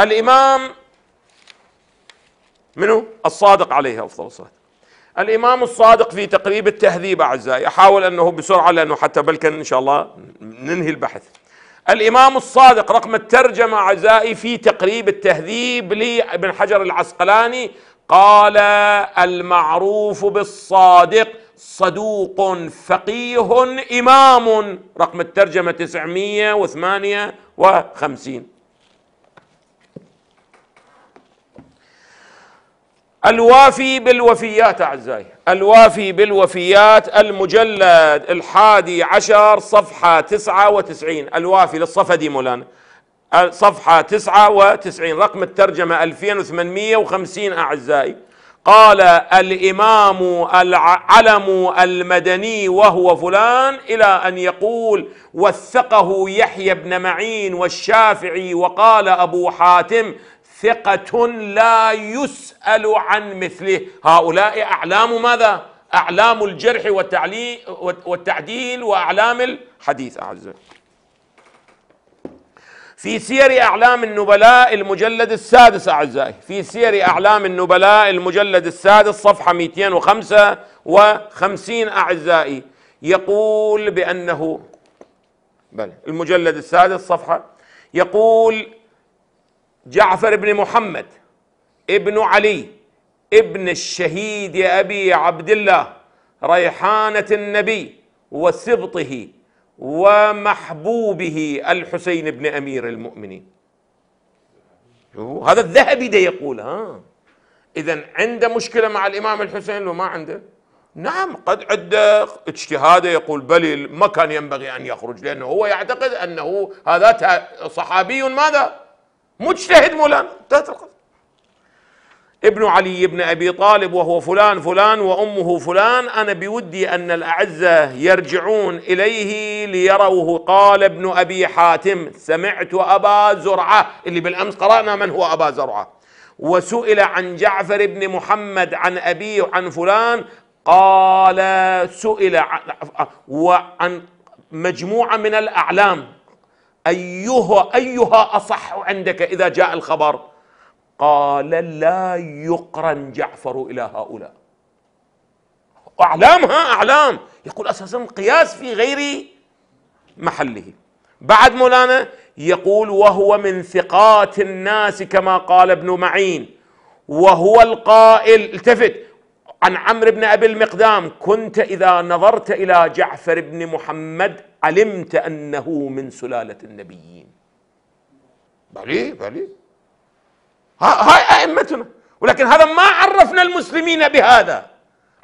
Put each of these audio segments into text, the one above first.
الإمام منو؟ الصادق عليه أفضل الصلاة الإمام الصادق في تقريب التهذيب أعزائي أحاول أنه بسرعة لأنه حتى بلكن إن شاء الله ننهي البحث الإمام الصادق رقم الترجمة أعزائي في تقريب التهذيب لابن حجر العسقلاني قال المعروف بالصادق صدوق فقيه إمام رقم الترجمة 958 الوافي بالوفيات أعزائي الوافي بالوفيات المجلد الحادي عشر صفحة تسعة وتسعين الوافي للصفدي مولانا صفحة تسعة وتسعين رقم الترجمة 2850 أعزائي قال الإمام العلم المدني وهو فلان إلى أن يقول وثقه يحيى بن معين والشافعي وقال أبو حاتم ثقة لا يسأل عن مثله هؤلاء أعلام ماذا؟ أعلام الجرح والتعديل وأعلام الحديث أعزائي في سير أعلام النبلاء المجلد السادس أعزائي في سير أعلام النبلاء المجلد السادس صفحة 255 أعزائي يقول بأنه بل المجلد السادس صفحة يقول جعفر بن محمد ابن علي ابن الشهيد يا أبي عبد الله ريحانة النبي وسبطه ومحبوبه الحسين بن أمير المؤمنين هذا الذهبي ده يقول ها إذا عنده مشكلة مع الإمام الحسين لو ما عنده نعم قد عد اجتهاده يقول بل ما كان ينبغي أن يخرج لأنه هو يعتقد أنه هذا صحابي ماذا مجتهد مولانا انتهت القضيه ابن علي بن ابي طالب وهو فلان فلان وامه فلان انا بودي ان الاعزه يرجعون اليه ليروه قال ابن ابي حاتم سمعت ابا زرعه اللي بالامس قرانا من هو ابا زرعه وسئل عن جعفر بن محمد عن ابيه عن فلان قال سئل وعن مجموعه من الاعلام أيها أيها أصح عندك إذا جاء الخبر قال لا يقرن جعفر إلى هؤلاء أعلامها أعلام يقول أساسا قياس في غير محله بعد مولانا يقول وهو من ثقات الناس كما قال ابن معين وهو القائل التفت عن عمرو بن ابي المقدام كنت اذا نظرت الى جعفر بن محمد علمت أنه من سلالة النبيين بلي بلي هاي أئمتنا ولكن هذا ما عرفنا المسلمين بهذا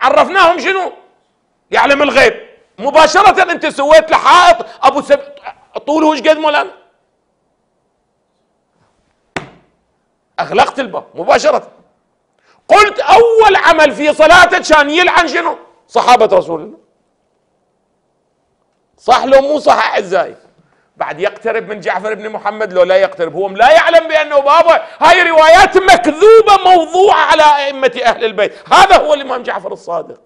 عرفناهم شنو يعلم الغيب مباشرة أنت سويت له حائط أبو سب... طوله ايش قد مولانا أغلقت الباب مباشرة قلت أول عمل في صلاتك كان يلعن شنو صحابة رسول الله صح لو مو صح اعزائي بعد يقترب من جعفر بن محمد لو لا يقترب هو لا يعلم بانه بابا هاي روايات مكذوبه موضوعه على ائمه اهل البيت هذا هو الامام جعفر الصادق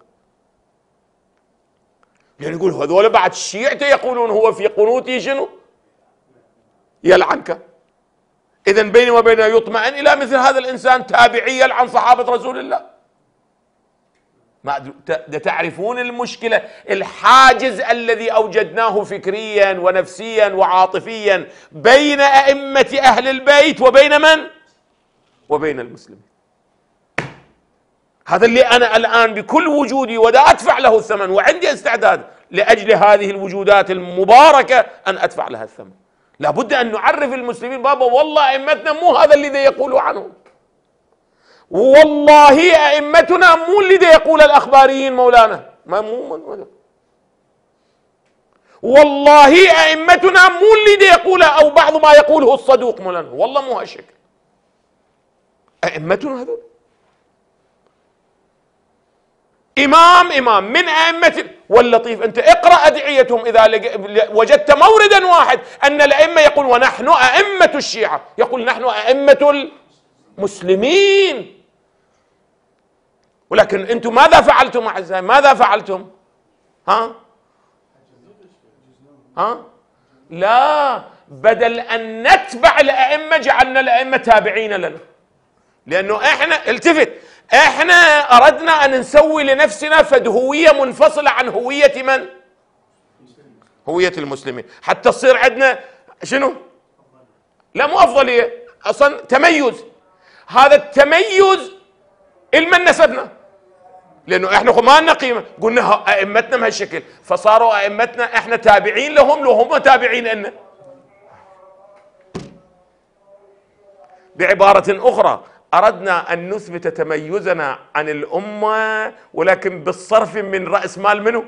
يعني يقول هذول بعد شيعته يقولون هو في قنوته شنو يلعنك اذا بيني وبينه يطمئن الى مثل هذا الانسان تابعي يلعن صحابه رسول الله ما تعرفون المشكلة الحاجز الذي أوجدناه فكريا ونفسيا وعاطفيا بين أئمة أهل البيت وبين من؟ وبين المسلمين هذا اللي أنا الآن بكل وجودي ودا أدفع له الثمن وعندي استعداد لأجل هذه الوجودات المباركة أن أدفع لها الثمن لابد أن نعرف المسلمين بابا والله أئمتنا مو هذا اللي يقولوا عنهم والله ائمتنا مو اللي يقول الاخباريين مولانا ما مو من والله ائمتنا مو اللي يقول او بعض ما يقوله الصدوق مولانا والله مو هالشكل ائمتنا هذول امام امام من ائمه واللطيف انت اقرا ادعيتهم اذا وجدت موردا واحد ان الائمه يقول ونحن ائمه الشيعه يقول نحن ائمه المسلمين ولكن انتم ماذا فعلتم اعزائي ماذا فعلتم ها ها لا بدل ان نتبع الائمه جعلنا الائمه تابعين لنا لانه احنا التفت احنا اردنا ان نسوي لنفسنا فد هويه منفصله عن هويه من هويه المسلمين حتى تصير عندنا شنو لا مو افضليه اصلا تميز هذا التميز المن نسبنا لانه احنا ما لنا قيمه قلنا ائمتنا بهالشكل فصاروا ائمتنا احنا تابعين لهم لو هم تابعين لنا بعباره اخرى اردنا ان نثبت تميزنا عن الامه ولكن بالصرف من راس مال منه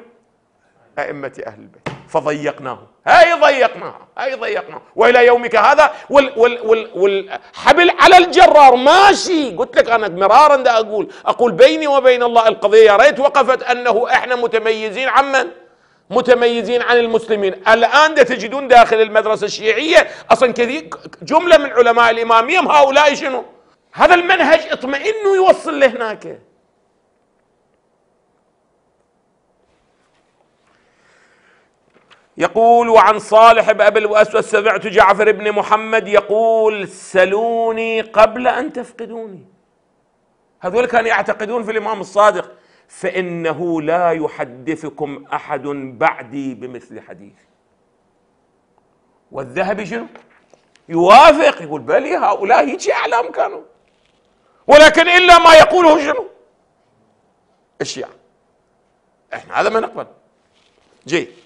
ائمه اهل البيت فضيقناه هاي ضيقناه هاي ضيقناه والى يومك هذا وال وال وال والحبل على الجرار ماشي قلت لك انا مرارا دا اقول اقول بيني وبين الله القضيه يا ريت وقفت انه احنا متميزين عمن متميزين عن المسلمين الآن دا تجدون داخل المدرسة الشيعية أصلا كثير جملة من علماء الإمامية هؤلاء شنو هذا المنهج اطمئنوا يوصل لهناك يقول وعن صالح بن ابي الاسود سمعت جعفر بن محمد يقول سلوني قبل ان تفقدوني هذول كانوا يعتقدون في الامام الصادق فانه لا يحدثكم احد بعدي بمثل حديثي والذهبي شنو يوافق يقول بلي هؤلاء هيك اعلام كانوا ولكن الا ما يقوله شنو الشيعه احنا هذا ما نقبل جيد